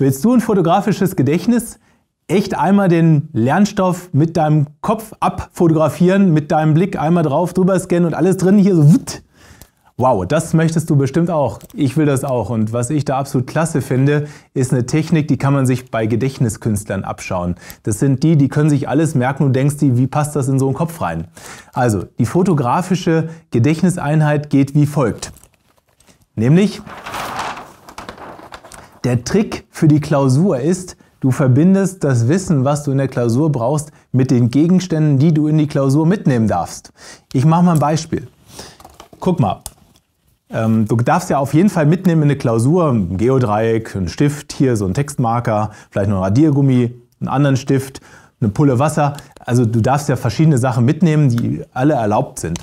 Willst du ein fotografisches Gedächtnis? Echt einmal den Lernstoff mit deinem Kopf abfotografieren, mit deinem Blick einmal drauf, drüber scannen und alles drin hier so. Wutt. Wow, das möchtest du bestimmt auch. Ich will das auch. Und was ich da absolut klasse finde, ist eine Technik, die kann man sich bei Gedächtniskünstlern abschauen. Das sind die, die können sich alles merken und denkst dir, wie passt das in so einen Kopf rein? Also, die fotografische Gedächtniseinheit geht wie folgt. Nämlich der Trick für die Klausur ist, du verbindest das Wissen, was du in der Klausur brauchst, mit den Gegenständen, die du in die Klausur mitnehmen darfst. Ich mache mal ein Beispiel. Guck mal, ähm, du darfst ja auf jeden Fall mitnehmen in eine Klausur ein Geodreieck, ein Stift, hier so ein Textmarker, vielleicht noch ein Radiergummi, einen anderen Stift, eine Pulle Wasser. Also du darfst ja verschiedene Sachen mitnehmen, die alle erlaubt sind.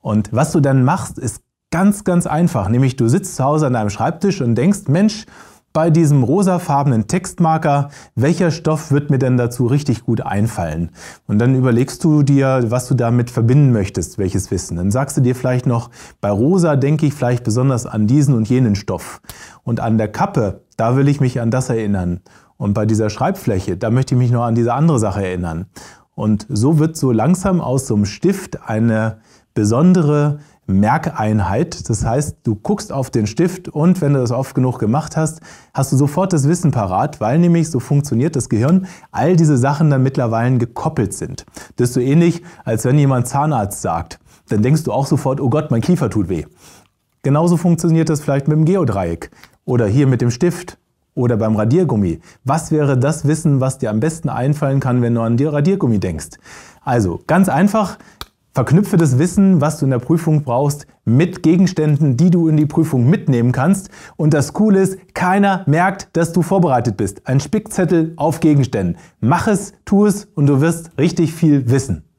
Und was du dann machst, ist ganz, ganz einfach. Nämlich du sitzt zu Hause an deinem Schreibtisch und denkst, Mensch, bei diesem rosafarbenen Textmarker, welcher Stoff wird mir denn dazu richtig gut einfallen? Und dann überlegst du dir, was du damit verbinden möchtest, welches Wissen. Dann sagst du dir vielleicht noch, bei rosa denke ich vielleicht besonders an diesen und jenen Stoff. Und an der Kappe, da will ich mich an das erinnern. Und bei dieser Schreibfläche, da möchte ich mich noch an diese andere Sache erinnern. Und so wird so langsam aus so einem Stift eine besondere Merkeinheit. Das heißt, du guckst auf den Stift und wenn du das oft genug gemacht hast, hast du sofort das Wissen parat, weil nämlich, so funktioniert das Gehirn, all diese Sachen dann mittlerweile gekoppelt sind. Das ist so ähnlich, als wenn jemand Zahnarzt sagt. Dann denkst du auch sofort, oh Gott, mein Kiefer tut weh. Genauso funktioniert das vielleicht mit dem Geodreieck oder hier mit dem Stift oder beim Radiergummi. Was wäre das Wissen, was dir am besten einfallen kann, wenn du an dir Radiergummi denkst? Also ganz einfach, Verknüpfe das Wissen, was du in der Prüfung brauchst, mit Gegenständen, die du in die Prüfung mitnehmen kannst. Und das Coole ist, keiner merkt, dass du vorbereitet bist. Ein Spickzettel auf Gegenständen. Mach es, tu es und du wirst richtig viel wissen.